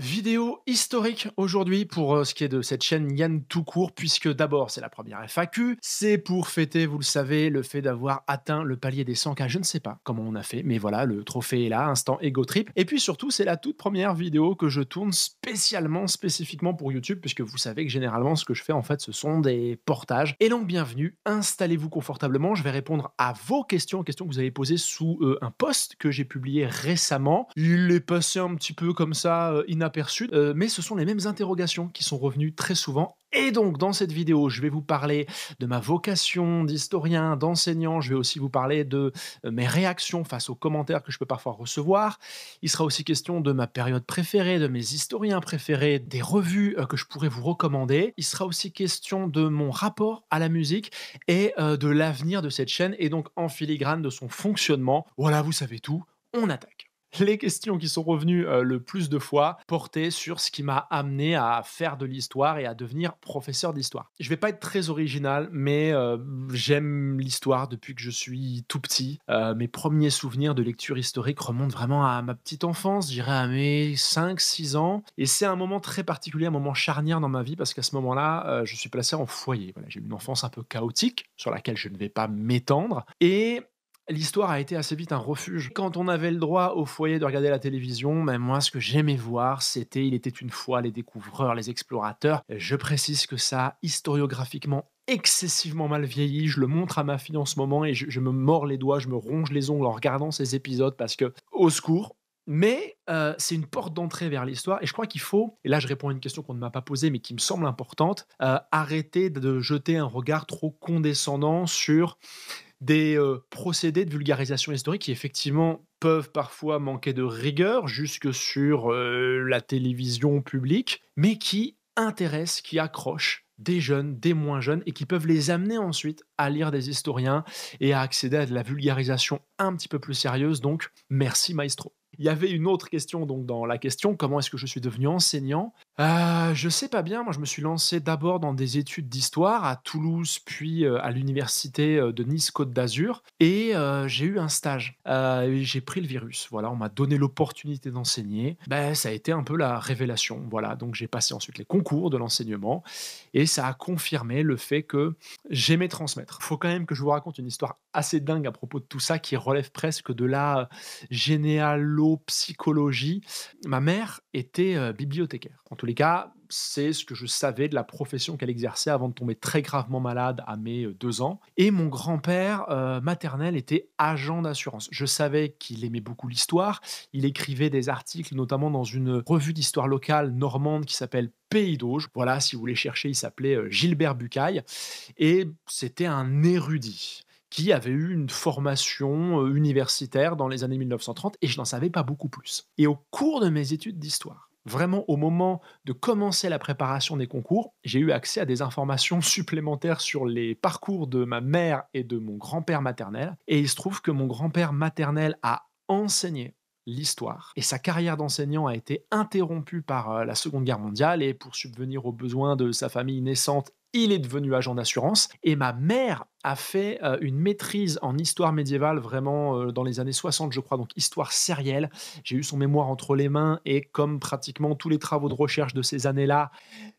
Vidéo historique aujourd'hui pour euh, ce qui est de cette chaîne Yann tout court, puisque d'abord c'est la première FAQ, c'est pour fêter, vous le savez, le fait d'avoir atteint le palier des 100K, je ne sais pas comment on a fait, mais voilà, le trophée est là, instant ego trip. Et puis surtout, c'est la toute première vidéo que je tourne spécialement, spécifiquement pour YouTube, puisque vous savez que généralement ce que je fais en fait ce sont des portages. Et donc bienvenue, installez-vous confortablement, je vais répondre à vos questions, questions que vous avez posées sous euh, un post que j'ai publié récemment. Il est passé un petit peu comme ça, euh, aperçu, euh, mais ce sont les mêmes interrogations qui sont revenues très souvent. Et donc, dans cette vidéo, je vais vous parler de ma vocation d'historien, d'enseignant. Je vais aussi vous parler de euh, mes réactions face aux commentaires que je peux parfois recevoir. Il sera aussi question de ma période préférée, de mes historiens préférés, des revues euh, que je pourrais vous recommander. Il sera aussi question de mon rapport à la musique et de l'avenir de cette chaîne et donc en filigrane de son fonctionnement. Voilà, vous savez tout. On attaque les questions qui sont revenues euh, le plus de fois portaient sur ce qui m'a amené à faire de l'histoire et à devenir professeur d'histoire. Je ne vais pas être très original, mais euh, j'aime l'histoire depuis que je suis tout petit. Euh, mes premiers souvenirs de lecture historique remontent vraiment à ma petite enfance, dirais à mes 5-6 ans. Et c'est un moment très particulier, un moment charnière dans ma vie, parce qu'à ce moment-là, je suis placé en foyer. J'ai eu une enfance un peu chaotique, sur laquelle je ne vais pas m'étendre. Et l'histoire a été assez vite un refuge. Quand on avait le droit au foyer de regarder la télévision, mais ben, moi, ce que j'aimais voir, c'était Il était une fois les découvreurs, les explorateurs. Je précise que ça, historiographiquement, excessivement mal vieilli. Je le montre à ma fille en ce moment et je, me mords les doigts, je me ronge les ongles en regardant ces épisodes parce que, au secours. Mais euh, c'est une porte d'entrée vers l'histoire et je crois qu'il faut, et là je réponds à une question qu'on ne m'a pas posée mais qui me semble importante, euh, arrêter de jeter un regard trop condescendant sur des euh, procédés de vulgarisation historique qui effectivement peuvent parfois manquer de rigueur jusque sur euh, la télévision publique, mais qui intéressent, qui accrochent des jeunes, des moins jeunes, et qui peuvent les amener ensuite à lire des historiens et à accéder à de la vulgarisation un petit peu plus sérieuse. Donc, merci Maestro. Il y avait une autre question donc dans la question comment est-ce que je suis devenu enseignant euh, Je sais pas bien. Moi, je me suis lancé d'abord dans des études d'histoire à Toulouse, puis euh, à l'université euh, de Nice Côte d'Azur, et euh, j'ai eu un stage. j'ai pris le virus. Voilà, on m'a donné l'opportunité d'enseigner. Ben, ça a été un peu la révélation. Voilà, donc j'ai passé ensuite les concours de l'enseignement, et ça a confirmé le fait que j'aimais transmettre. Faut quand même que je vous raconte une histoire assez dingue à propos de tout ça qui relève presque de la généalogie psychologie Ma mère était euh, bibliothécaire. En tous les cas, c'est ce que je savais de la profession qu'elle exerçait avant de tomber très gravement malade à mes euh, deux ans. Et mon grand-père euh, maternel était agent d'assurance. Je savais qu'il aimait beaucoup l'histoire. Il écrivait des articles, notamment dans une revue d'histoire locale normande qui s'appelle Pays d'Auge. Voilà, si vous voulez chercher, il s'appelait Gilbert Bucaille. Et c'était un érudit qui avait eu une formation euh, universitaire dans les années 1930 et je n'en savais pas beaucoup plus. Et au cours de mes études d'histoire, vraiment au moment de commencer la préparation des concours, j'ai eu accès à des informations supplémentaires sur les parcours de ma mère et de mon grand-père maternel. Et il se trouve que mon grand-père maternel a enseigné l'histoire. Et sa carrière d'enseignant a été interrompue par euh, la Seconde Guerre mondiale et pour subvenir aux besoins de sa famille naissante il est devenu agent d'assurance et ma mère a fait euh, une maîtrise en histoire médiévale vraiment euh, dans les années 60 je crois donc histoire sérielle j'ai eu son mémoire entre les mains et comme pratiquement tous les travaux de recherche de ces années-là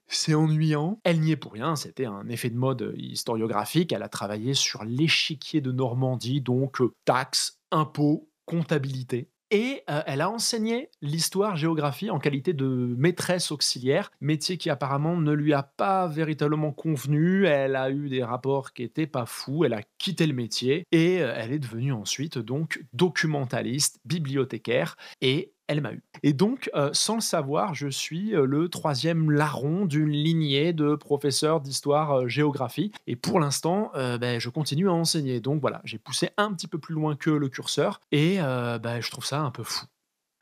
c'est ennuyant elle n'y est pour rien c'était un effet de mode euh, historiographique elle a travaillé sur l'échiquier de Normandie donc taxes impôts comptabilité et euh, elle a enseigné l'histoire-géographie en qualité de maîtresse auxiliaire, métier qui apparemment ne lui a pas véritablement convenu. Elle a eu des rapports qui étaient pas fous, elle a quitté le métier et euh, elle est devenue ensuite donc documentaliste, bibliothécaire et elle m'a eu. Et donc, euh, sans le savoir, je suis euh, le troisième larron d'une lignée de professeurs d'histoire-géographie. Euh, et pour l'instant, ben, je continue à enseigner. Donc voilà, j'ai poussé un petit peu plus loin que le curseur. Et ben, je trouve ça un peu fou.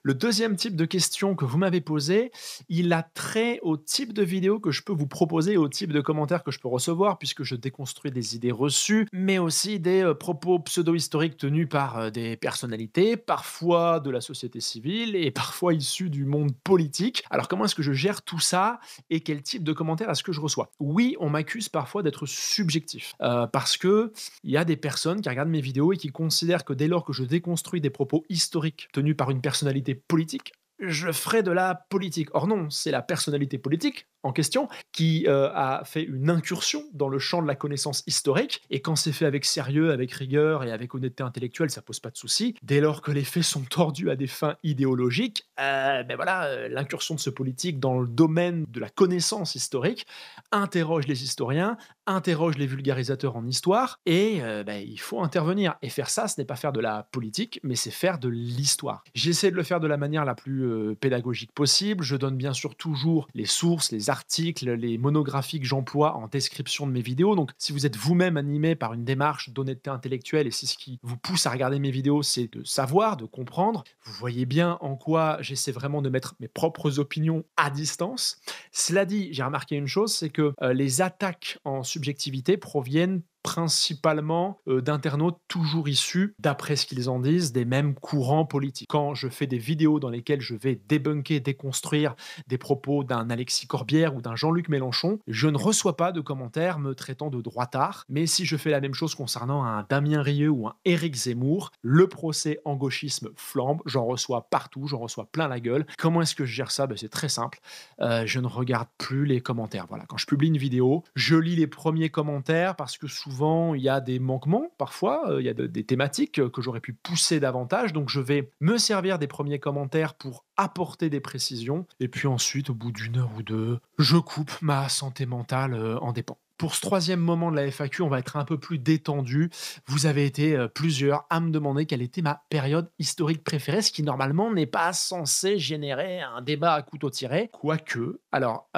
Le deuxième type de question que vous m'avez posé, il a trait au type de vidéo que je peux vous proposer, au type de commentaires que je peux recevoir, puisque je déconstruis des idées reçues, mais aussi des euh, propos pseudo-historiques tenus par euh, des personnalités, parfois de la société civile et parfois issus du monde politique. Alors comment est-ce que je gère tout ça et quel type de commentaires est-ce que je reçois Oui, on m'accuse parfois d'être subjectif, euh, parce que il y a des personnes qui regardent mes vidéos et qui considèrent que dès lors que je déconstruis des propos historiques tenus par une personnalité politique, je ferai de la politique. Or non, c'est la personnalité politique en question, qui euh, a fait une incursion dans le champ de la connaissance historique, et quand c'est fait avec sérieux, avec rigueur et avec honnêteté intellectuelle, ça pose pas de souci. Dès lors que les faits sont tordus à des fins idéologiques, euh, ben voilà, euh, l'incursion de ce politique dans le domaine de la connaissance historique interroge les historiens, interroge les vulgarisateurs en histoire, et ben, il faut intervenir. Et faire ça, ce n'est pas faire de la politique, mais c'est faire de l'histoire. J'essaie de le faire de la manière la plus pédagogique possible. Je donne bien sûr toujours les sources, les articles, articles, les monographies que j'emploie en description de mes vidéos. Donc si vous êtes vous-même animé par une démarche d'honnêteté intellectuelle et si ce qui vous pousse à regarder mes vidéos, c'est de savoir, de comprendre, vous voyez bien en quoi j'essaie vraiment de mettre mes propres opinions à distance. Cela dit, j'ai remarqué une chose, c'est que euh, les attaques en subjectivité proviennent principalement euh, d'internautes toujours issus, d'après ce qu'ils en disent, des mêmes courants politiques. Quand je fais des vidéos dans lesquelles je vais débunker, déconstruire des propos d'un Alexis Corbière ou d'un Jean-Luc Mélenchon, je ne reçois pas de commentaires me traitant de droitard, mais si je fais la même chose concernant un Damien Rieu ou un Éric Zemmour, le procès en gauchisme flambe, j'en reçois partout, j'en reçois plein la gueule. Comment est-ce que je gère ça ben, C'est très simple, euh, je ne regarde plus les commentaires. Voilà, quand je publie une vidéo, je lis les premiers commentaires parce que souvent souvent, il y a des manquements parfois, euh, il y a des thématiques euh, que j'aurais pu pousser davantage. Donc, je vais me servir des premiers commentaires pour apporter des précisions. Et puis ensuite, au bout d'une heure ou deux, je coupe ma santé mentale euh, en dépens. Pour ce troisième moment de la FAQ, on va être un peu plus détendu. Vous avez été plusieurs à me demander quelle était ma période historique préférée, ce qui normalement n'est pas censé générer un débat à couteau tiré. Quoique, alors,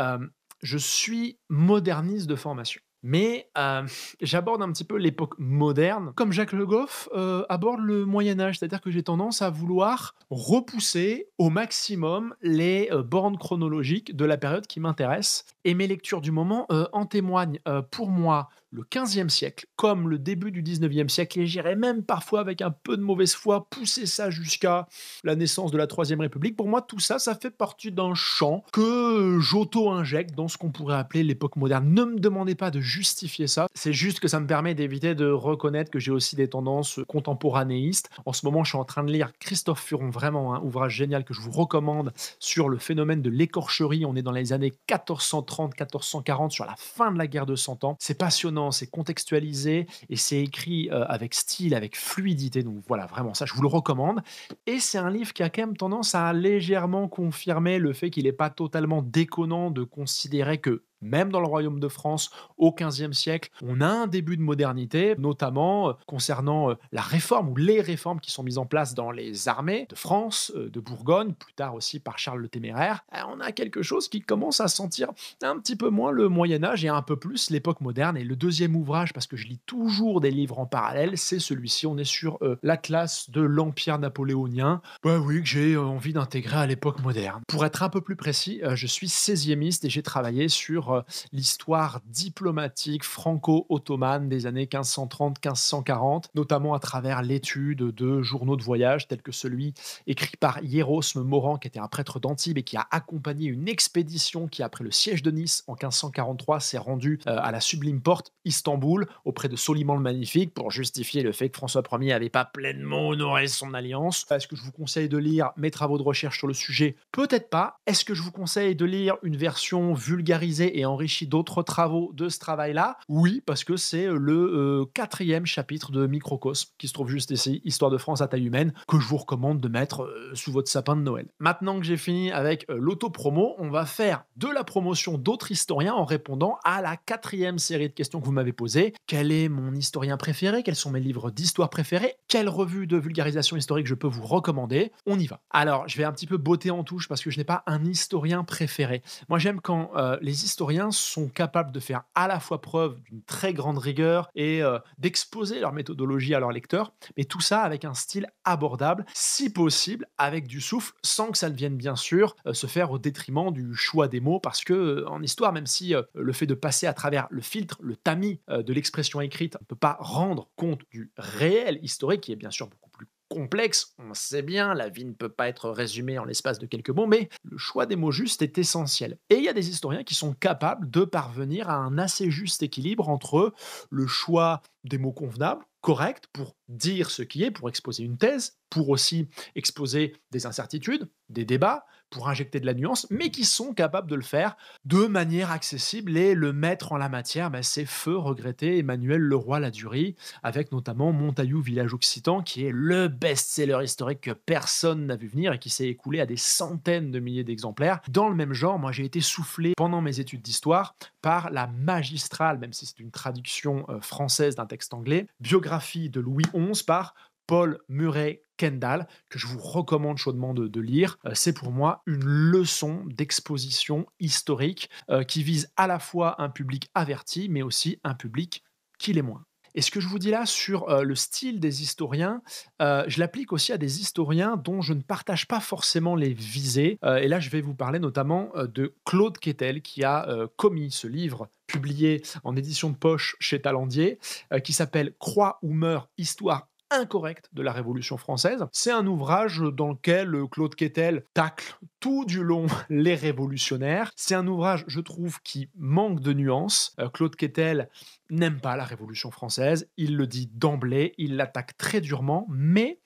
je suis moderniste de formation. Mais euh, j'aborde un petit peu l'époque moderne, comme Jacques Le Goff euh, aborde le Moyen Âge, c'est-à-dire que j'ai tendance à vouloir repousser au maximum les euh, bornes chronologiques de la période qui m'intéresse. Et mes lectures du moment en témoignent. pour moi, le 15e siècle comme le début du 19e siècle, et j'irais même parfois avec un peu de mauvaise foi pousser ça jusqu'à la naissance de la Troisième République. Pour moi, tout ça, ça fait partie d'un champ que j'auto-injecte dans ce qu'on pourrait appeler l'époque moderne. Ne me demandez pas de justifier ça, c'est juste que ça me permet d'éviter de reconnaître que j'ai aussi des tendances contemporanéistes. En ce moment, je suis en train de lire Christophe Furon, vraiment un hein, ouvrage génial que je vous recommande sur le phénomène de l'écorcherie. On est dans les années 1430-1440, sur la fin de la guerre de Cent Ans. C'est passionnant c'est contextualisé et c'est écrit euh, avec style, avec fluidité. Donc voilà, vraiment ça, je vous le recommande. Et c'est un livre qui a quand même tendance à légèrement confirmer le fait qu'il n'est pas totalement déconnant de considérer que même dans le royaume de France au XVe siècle. On a un début de modernité, notamment euh, concernant euh, la réforme ou les réformes qui sont mises en place dans les armées de France, euh, de Bourgogne, plus tard aussi par Charles le Téméraire. On a quelque chose qui commence à sentir un petit peu moins le Moyen Âge et un peu plus l'époque moderne. Et le deuxième ouvrage, parce que je lis toujours des livres en parallèle, c'est celui-ci. On est sur la l'Atlas de l'Empire napoléonien. Bah oui, que j'ai envie d'intégrer à l'époque moderne. Pour être un peu plus précis, je suis 16e et j'ai travaillé sur euh, l'histoire diplomatique franco-ottomane des années 1530-1540, notamment à travers l'étude de journaux de voyage tels que celui écrit par Hierosme Moran, qui était un prêtre d'Antibes et qui a accompagné une expédition qui, après le siège de Nice en 1543, s'est rendue euh, à la sublime porte Istanbul auprès de Soliman le Magnifique pour justifier le fait que François Ier n'avait pas pleinement honoré son alliance. Est-ce que je vous conseille de lire mes travaux de recherche sur le sujet Peut-être pas. Est-ce que je vous conseille de lire une version vulgarisée et enrichi d'autres travaux de ce travail-là Oui, parce que c'est euh, le euh, quatrième chapitre de Microcosme qui se trouve juste ici, Histoire de France à taille humaine, que je vous recommande de mettre euh, sous votre sapin de Noël. Maintenant que j'ai fini avec l'autopromo, on va faire de la promotion d'autres historiens en répondant à la quatrième série de questions que vous m'avez posées. Quel est mon historien préféré Quels sont mes livres d'histoire préférés Quelle revue de vulgarisation historique je peux vous recommander On y va. Alors, je vais un petit peu botter en touche parce que je n'ai pas un historien préféré. Moi, j'aime quand les historiens sont capables de faire à la fois preuve d'une très grande rigueur et euh, d'exposer leur méthodologie à leurs lecteurs, mais tout ça avec un style abordable, si possible avec du souffle, sans que ça ne vienne bien sûr euh, se faire au détriment du choix des mots, parce que euh, en histoire, même si le fait de passer à travers le filtre, le tamis de l'expression écrite ne peut pas rendre compte du réel historique, qui est bien sûr beaucoup complexe, on sait bien, la vie ne peut pas être résumée en l'espace de quelques mots, mais le choix des mots justes est essentiel. Et il y a des historiens qui sont capables de parvenir à un assez juste équilibre entre le choix des mots convenables, corrects, pour dire ce qui est, pour exposer une thèse, pour aussi exposer des incertitudes, des débats, pour injecter de la nuance, mais qui sont capables de le faire de manière accessible. Et le mettre en la matière, ben, c'est feu regretté Emmanuel Leroy-Ladurie, avec notamment Montaillou Village Occitan, qui est le best-seller historique que personne n'a vu venir et qui s'est écoulé à des centaines de milliers d'exemplaires. Dans le même genre, moi j'ai été soufflé pendant mes études d'histoire par la magistrale, même si c'est une traduction euh, française d'un texte anglais, biographie de Louis XI par Paul Murray Kendall, que je vous recommande chaudement de, lire. Euh, c'est pour moi une leçon d'exposition historique euh, qui vise à la fois un public averti, mais aussi un public qui l'est moins. Et ce que je vous dis là sur le style des historiens, je l'applique aussi à des historiens dont je ne partage pas forcément les visées. et là, je vais vous parler notamment de Claude Quetel, qui a commis ce livre publié en édition de poche chez Talandier, qui s'appelle Croix ou meurt, histoire incorrect de la Révolution française. C'est un ouvrage dans lequel euh, Claude Kettel tacle tout du long les révolutionnaires. C'est un ouvrage, je trouve, qui manque de nuances. Euh, Claude Quetel n'aime pas la Révolution française, il le dit d'emblée, il l'attaque très durement, mais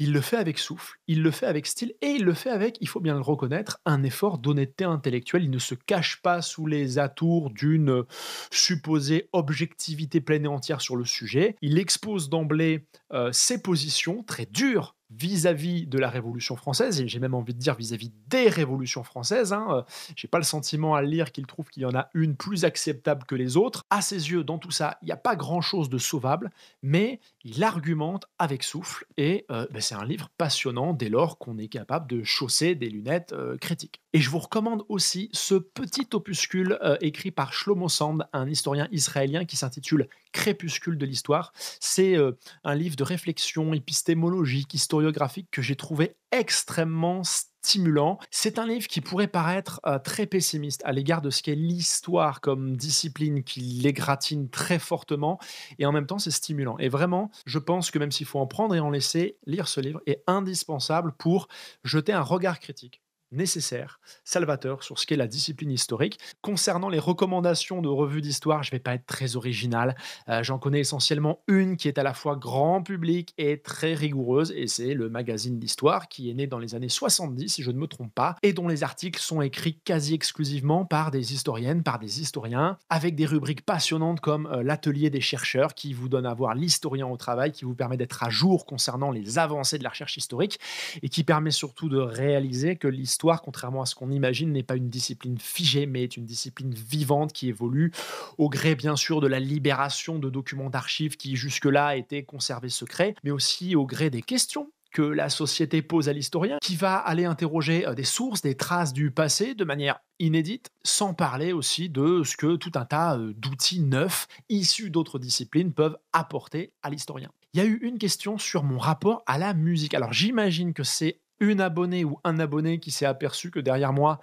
il le fait avec souffle, il le fait avec style et il le fait avec, il faut bien le reconnaître, un effort d'honnêteté intellectuelle. Il ne se cache pas sous les atours d'une euh, supposée objectivité pleine et entière sur le sujet. Il expose d'emblée euh, ses positions très dures vis-à-vis de la Révolution française, et j'ai même envie de dire vis-à-vis des révolutions françaises. Hein, euh, j'ai pas le sentiment à lire qu'il trouve qu'il y en a une plus acceptable que les autres. À ses yeux, dans tout ça, il n'y a pas grand-chose de sauvable, mais il argumente avec souffle, et euh, ben, c'est un livre passionnant dès lors qu'on est capable de chausser des lunettes euh, critiques. Et je vous recommande aussi ce petit opuscule écrit par Shlomo Sand, un historien israélien qui s'intitule Crépuscule de l'histoire. C'est un livre de réflexion épistémologique, historique que j'ai trouvé extrêmement stimulant. C'est un livre qui pourrait paraître euh, très pessimiste à l'égard de ce qu'est l'histoire comme discipline qui l'égratine très fortement et en même temps c'est stimulant. Et vraiment, je pense que même s'il faut en prendre et en laisser, lire ce livre est indispensable pour jeter un regard critique nécessaire, salvateur sur ce qu'est la discipline historique. Concernant les recommandations de revues d'histoire, je ne vais pas être très original. Euh, j'en connais essentiellement une qui est à la fois grand public et très rigoureuse, et c'est le magazine d'histoire qui est né dans les années 70, si je ne me trompe pas, et dont les articles sont écrits quasi exclusivement par des historiennes, par des historiens, avec des rubriques passionnantes comme euh, l'atelier des chercheurs qui vous donne à voir l'historien au travail, qui vous permet d'être à jour concernant les avancées de la recherche historique, et qui permet surtout de réaliser que l'histoire contrairement à ce qu'on imagine, n'est pas une discipline figée, mais est une discipline vivante qui évolue au gré, bien sûr, de la libération de documents d'archives qui jusque-là étaient conservés secrets, mais aussi au gré des questions que la société pose à l'historien, qui va aller interroger euh, des sources, des traces du passé de manière inédite, sans parler aussi de ce que tout un tas euh, d'outils neufs issus d'autres disciplines peuvent apporter à l'historien. Il y a eu une question sur mon rapport à la musique. Alors j'imagine que c'est une abonnée ou un abonné qui s'est aperçu que derrière moi,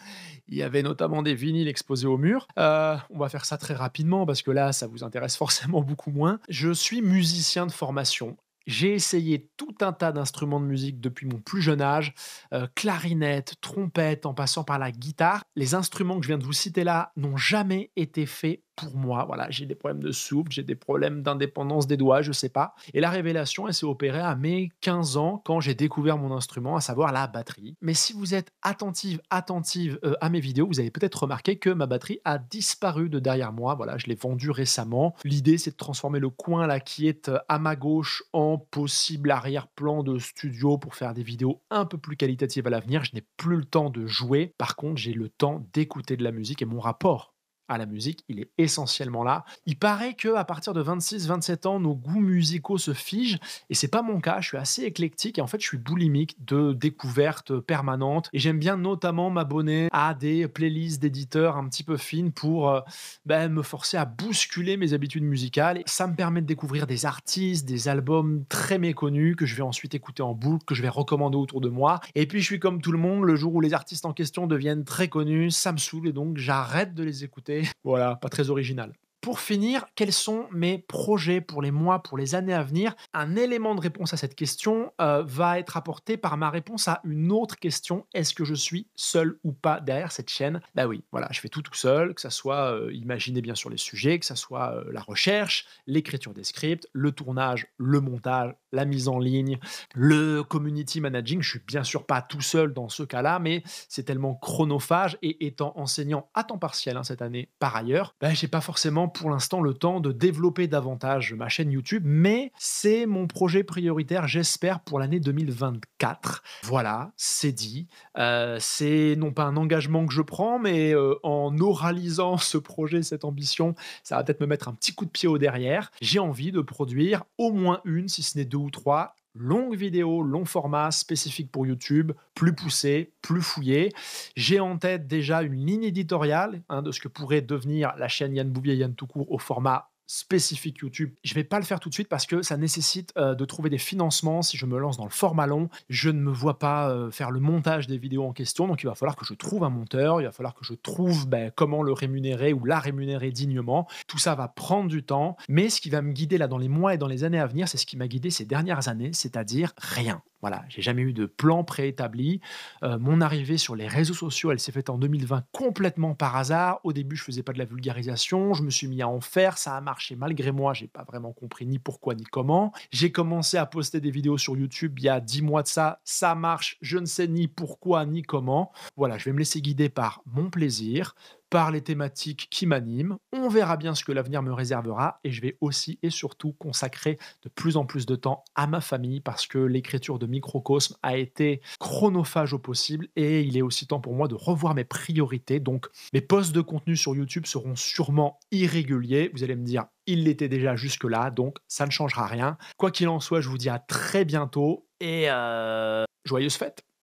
il y avait notamment des vinyles exposés au mur. Euh, on va faire ça très rapidement parce que là, ça vous intéresse forcément beaucoup moins. Je suis musicien de formation. J'ai essayé tout un tas d'instruments de musique depuis mon plus jeune âge, euh, clarinette, trompette, en passant par la guitare. Les instruments que je viens de vous citer là n'ont jamais été faits pour moi. Voilà, j'ai des problèmes de souffle, j'ai des problèmes d'indépendance des doigts, je sais pas. Et la révélation, elle s'est opérée à mes 15 ans quand j'ai découvert mon instrument, à savoir la batterie. Mais si vous êtes attentive, attentive euh, à mes vidéos, vous avez peut-être remarqué que ma batterie a disparu de derrière moi. Voilà, je l'ai vendue récemment. L'idée, c'est de transformer le coin là qui est euh, à ma gauche en possible arrière-plan de studio pour faire des vidéos un peu plus qualitatives à l'avenir. Je n'ai plus le temps de jouer. Par contre, j'ai le temps d'écouter de la musique et mon rapport à la musique, il est essentiellement là. Il paraît que à partir de 26-27 ans, nos goûts musicaux se figent et c'est pas mon cas, je suis assez éclectique et en fait, je suis boulimique de découvertes permanentes et j'aime bien notamment m'abonner à des playlists d'éditeurs un petit peu fines pour euh, ben, me forcer à bousculer mes habitudes musicales. ça me permet de découvrir des artistes, des albums très méconnus que je vais ensuite écouter en boucle, que je vais recommander autour de moi. Et puis, je suis comme tout le monde, le jour où les artistes en question deviennent très connus, ça me saoule et donc j'arrête de les écouter voilà, pas très original. Pour finir, quels sont mes projets pour les mois, pour les années à venir Un élément de réponse à cette question euh, va être apporté par ma réponse à une autre question. Est-ce que je suis seul ou pas derrière cette chaîne Ben oui, voilà, je fais tout tout seul, que ce soit euh, imaginer bien sûr les sujets, que ce soit euh, la recherche, l'écriture des scripts, le tournage, le montage, la mise en ligne, le community managing. Je suis bien sûr pas tout seul dans ce cas-là, mais c'est tellement chronophage et étant enseignant à temps partiel hein, cette année par ailleurs, ben j'ai pas forcément pour l'instant le temps de développer davantage ma chaîne YouTube, mais c'est mon projet prioritaire, j'espère, pour l'année 2024. Voilà, c'est dit. Euh, c'est non pas un engagement que je prends, mais euh, en oralisant ce projet, cette ambition, ça va peut-être me mettre un petit coup de pied au derrière. J'ai envie de produire au moins une, si ce n'est deux ou trois, Longue vidéo, long format spécifique pour YouTube, plus poussé, plus fouillé. J'ai en tête déjà une ligne éditoriale hein, de ce que pourrait devenir la chaîne Yann Boubier, Yann Toucourt au format spécifique YouTube. Je ne vais pas le faire tout de suite parce que ça nécessite euh, de trouver des financements. Si je me lance dans le format long, je ne me vois pas euh, faire le montage des vidéos en question. Donc il va falloir que je trouve un monteur, il va falloir que je trouve ben, comment le rémunérer ou la rémunérer dignement. Tout ça va prendre du temps. Mais ce qui va me guider là dans les mois et dans les années à venir, c'est ce qui m'a guidé ces dernières années, c'est-à-dire rien. Voilà, j'ai jamais eu de plan préétabli. Euh, mon arrivée sur les réseaux sociaux, elle s'est faite en 2020 complètement par hasard. Au début, je faisais pas de la vulgarisation, je me suis mis à en faire, ça a marché malgré moi, j'ai pas vraiment compris ni pourquoi ni comment. J'ai commencé à poster des vidéos sur YouTube il y a 10 mois de ça, ça marche, je ne sais ni pourquoi ni comment. Voilà, je vais me laisser guider par mon plaisir, par les thématiques qui m'animent. On verra bien ce que l'avenir me réservera et je vais aussi et surtout consacrer de plus en plus de temps à ma famille parce que l'écriture de Microcosme a été chronophage au possible et il est aussi temps pour moi de revoir mes priorités. Donc mes posts de contenu sur YouTube seront sûrement irréguliers. Vous allez me dire, il l'était déjà jusque-là, donc ça ne changera rien. Quoi qu'il en soit, je vous dis à très bientôt et euh, joyeuses fêtes